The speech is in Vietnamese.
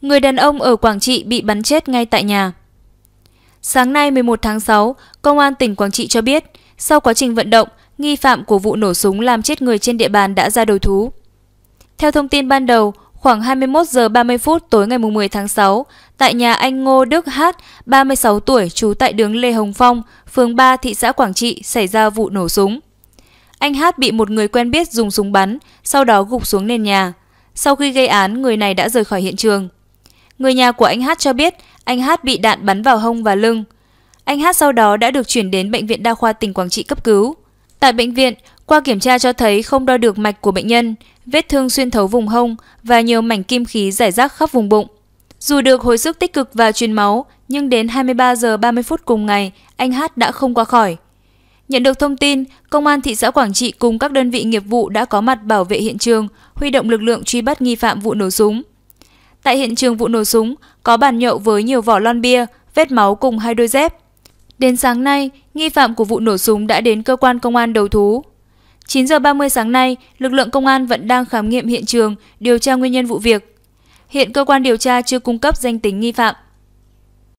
Người đàn ông ở Quảng Trị bị bắn chết ngay tại nhà. Sáng nay 11 tháng 6, Công an tỉnh Quảng Trị cho biết, sau quá trình vận động, nghi phạm của vụ nổ súng làm chết người trên địa bàn đã ra đầu thú. Theo thông tin ban đầu, khoảng 21 giờ 30 phút tối ngày 10 tháng 6, tại nhà anh Ngô Đức Hát, 36 tuổi, trú tại đường Lê Hồng Phong, phường 3, thị xã Quảng Trị, xảy ra vụ nổ súng. Anh Hát bị một người quen biết dùng súng bắn, sau đó gục xuống nền nhà. Sau khi gây án, người này đã rời khỏi hiện trường. Người nhà của anh Hát cho biết anh Hát bị đạn bắn vào hông và lưng. Anh Hát sau đó đã được chuyển đến Bệnh viện Đa khoa tỉnh Quảng Trị cấp cứu. Tại bệnh viện, qua kiểm tra cho thấy không đo được mạch của bệnh nhân, vết thương xuyên thấu vùng hông và nhiều mảnh kim khí giải rác khắp vùng bụng. Dù được hồi sức tích cực và truyền máu, nhưng đến 23 giờ 30 phút cùng ngày, anh Hát đã không qua khỏi. Nhận được thông tin, Công an thị xã Quảng Trị cùng các đơn vị nghiệp vụ đã có mặt bảo vệ hiện trường, huy động lực lượng truy bắt nghi phạm vụ nổ súng. Tại hiện trường vụ nổ súng, có bàn nhậu với nhiều vỏ lon bia, vết máu cùng hai đôi dép. Đến sáng nay, nghi phạm của vụ nổ súng đã đến cơ quan công an đầu thú. 9 giờ 30 sáng nay, lực lượng công an vẫn đang khám nghiệm hiện trường, điều tra nguyên nhân vụ việc. Hiện cơ quan điều tra chưa cung cấp danh tính nghi phạm.